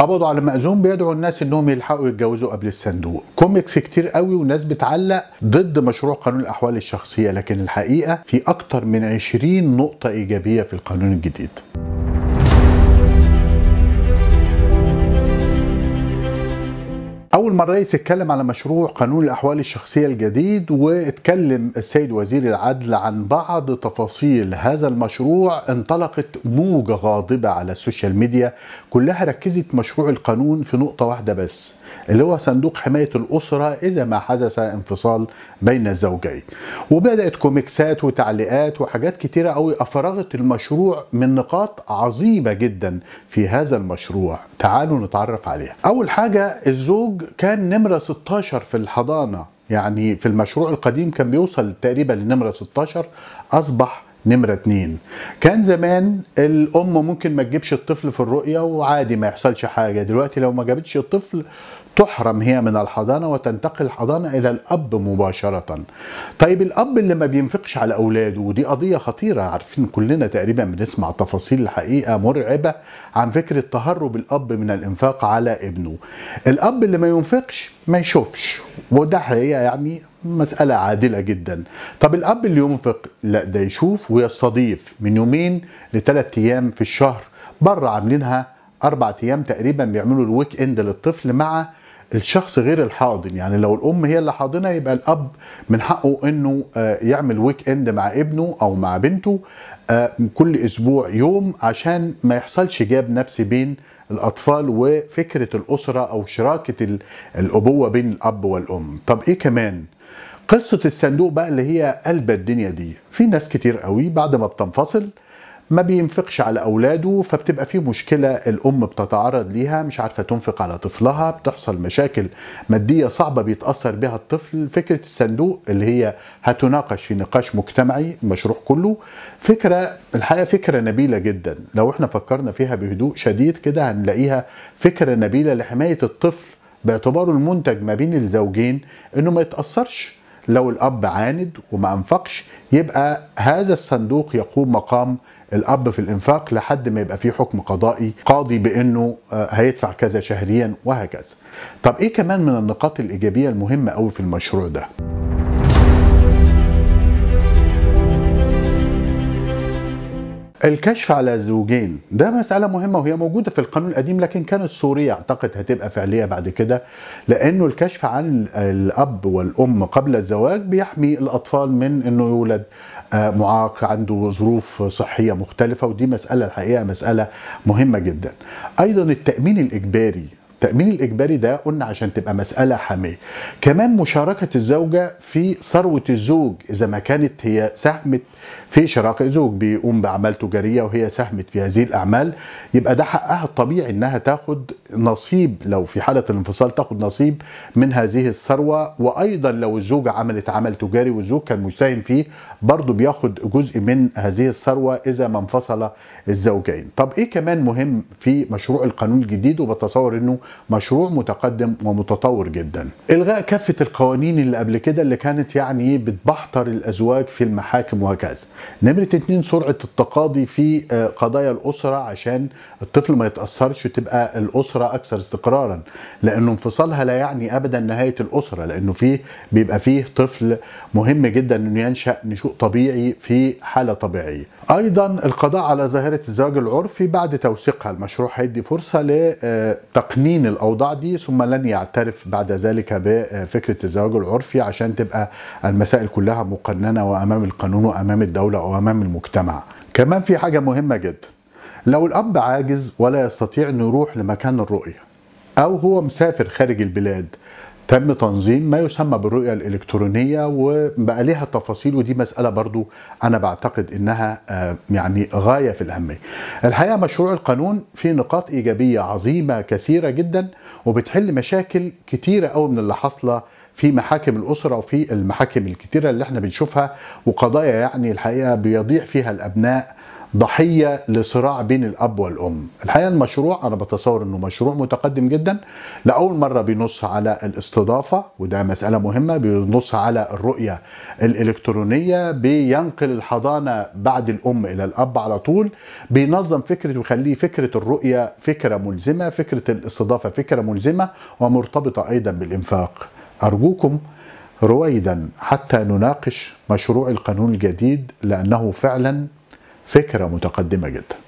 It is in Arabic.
قبضوا على مأذون بيدعو الناس انهم يلحقوا يتجوزوا قبل الصندوق كوميكس كتير قوي وناس بتعلق ضد مشروع قانون الاحوال الشخصيه لكن الحقيقه في اكتر من 20 نقطه ايجابيه في القانون الجديد اول مره رئيس اتكلم على مشروع قانون الاحوال الشخصيه الجديد واتكلم السيد وزير العدل عن بعض تفاصيل هذا المشروع انطلقت موجه غاضبه على السوشيال ميديا كلها ركزت مشروع القانون في نقطه واحده بس اللي هو صندوق حمايه الاسره اذا ما حدث انفصال بين الزوجين وبدات كوميكسات وتعليقات وحاجات كتيره قوي افرغت المشروع من نقاط عظيمه جدا في هذا المشروع تعالوا نتعرف عليها اول حاجه الزوج الزوج كان نمرة 16 في الحضانة يعني في المشروع القديم كان بيوصل تقريبا لنمرة 16 أصبح نمرة اتنين كان زمان الأم ممكن ما تجيبش الطفل في الرؤية وعادي ما يحصلش حاجة دلوقتي لو ما جابتش الطفل تحرم هي من الحضانة وتنتقل الحضانة إلى الأب مباشرة طيب الأب اللي ما بينفقش على أولاده ودي قضية خطيرة عارفين كلنا تقريبا بنسمع تفاصيل الحقيقة مرعبة عن فكرة تهرب الأب من الإنفاق على ابنه الأب اللي ما ينفقش ما يشوفش وده حقيقه يعني مسألة عادلة جدا طب الأب اللي ينفق لا ده يشوف ويستضيف من يومين لثلاث أيام في الشهر بره عاملينها أربع أيام تقريبا بيعملوا الويك إند للطفل مع الشخص غير الحاضن يعني لو الام هي اللي حاضنه يبقى الاب من حقه انه آه، يعمل ويك اند مع ابنه او مع بنته آه، كل اسبوع يوم عشان ما يحصلش جاب نفسي بين الاطفال وفكره الاسره او شراكه الابوه بين الاب والام طب ايه كمان قصه الصندوق بقى اللي هي قلب الدنيا دي في ناس كتير قوي بعد ما بتنفصل ما بينفقش على اولاده فبتبقى في مشكله الام بتتعرض ليها مش عارفه تنفق على طفلها بتحصل مشاكل ماديه صعبه بيتاثر بها الطفل فكره الصندوق اللي هي هتناقش في نقاش مجتمعي المشروع كله فكره الحقيقه فكره نبيله جدا لو احنا فكرنا فيها بهدوء شديد كده هنلاقيها فكره نبيله لحمايه الطفل باعتباره المنتج ما بين الزوجين انه ما يتاثرش لو الاب عاند وما انفقش يبقى هذا الصندوق يقوم مقام الاب في الانفاق لحد ما يبقى في حكم قضائي قاضي بانه آه، هيدفع كذا شهريا وهكذا. طب ايه كمان من النقاط الايجابيه المهمه قوي في المشروع ده؟ الكشف على الزوجين ده مسألة مهمة وهي موجودة في القانون القديم لكن كانت صورية أعتقد هتبقى فعلية بعد كده لأنه الكشف عن الأب والأم قبل الزواج بيحمي الأطفال من أنه يولد آه، معاق عنده ظروف صحية مختلفة ودي مسألة الحقيقة مسألة مهمة جدا أيضا التأمين الإجباري التامين الاجباري ده قلنا عشان تبقى مساله حاميه كمان مشاركه الزوجه في ثروه الزوج اذا ما كانت هي ساهمت في شراكه زوج بيقوم باعمال تجاريه وهي ساهمت في هذه الاعمال يبقى ده حقها الطبيعي انها تاخد نصيب لو في حاله الانفصال تاخد نصيب من هذه الثروه وايضا لو الزوجه عملت عمل تجاري والزوج كان مساهم فيه برضه بياخد جزء من هذه الثروه اذا ما انفصل الزوجين طب ايه كمان مهم في مشروع القانون الجديد وبتصور انه مشروع متقدم ومتطور جدا الغاء كافه القوانين اللي قبل كده اللي كانت يعني بتبحتر الازواج في المحاكم وهكذا نمره اتنين سرعه التقاضي في آه، قضايا الاسره عشان الطفل ما يتاثرش تبقى الاسره اكثر استقرارا لان انفصالها لا يعني ابدا نهايه الاسره لانه فيه بيبقى فيه طفل مهم جدا انه ينشا نشوء طبيعي في حاله طبيعيه ايضا القضاء على ظاهره الزواج العرفي بعد توثيقها المشروع هيدي فرصه لتقنين آه، الاوضاع دي ثم لن يعترف بعد ذلك بفكره الزواج العرفي عشان تبقى المسائل كلها مقننه وامام القانون وامام الدوله وامام المجتمع كمان في حاجه مهمه جدا لو الاب عاجز ولا يستطيع انه يروح لمكان الرؤيه او هو مسافر خارج البلاد تم تنظيم ما يسمى بالرؤية الإلكترونية وبقى ليها تفاصيل ودي مسألة برضو أنا بعتقد إنها آه، يعني غاية في الأهمية الحقيقة مشروع القانون فيه نقاط إيجابية عظيمة كثيرة جدا وبتحل مشاكل كتيرة أو من اللي حاصلة في محاكم الأسرة وفي المحاكم الكتيرة اللي احنا بنشوفها وقضايا يعني الحقيقة بيضيع فيها الأبناء ضحيه لصراع بين الاب والام الحقيقه المشروع انا بتصور انه مشروع متقدم جدا لاول مره بينص على الاستضافه وده مساله مهمه بينص على الرؤيه الالكترونيه بينقل الحضانه بعد الام الى الاب على طول بينظم فكره ويخليه فكره الرؤيه فكره ملزمه فكره الاستضافه فكره ملزمه ومرتبطه ايضا بالانفاق ارجوكم رويدا حتى نناقش مشروع القانون الجديد لانه فعلا فكره متقدمه جدا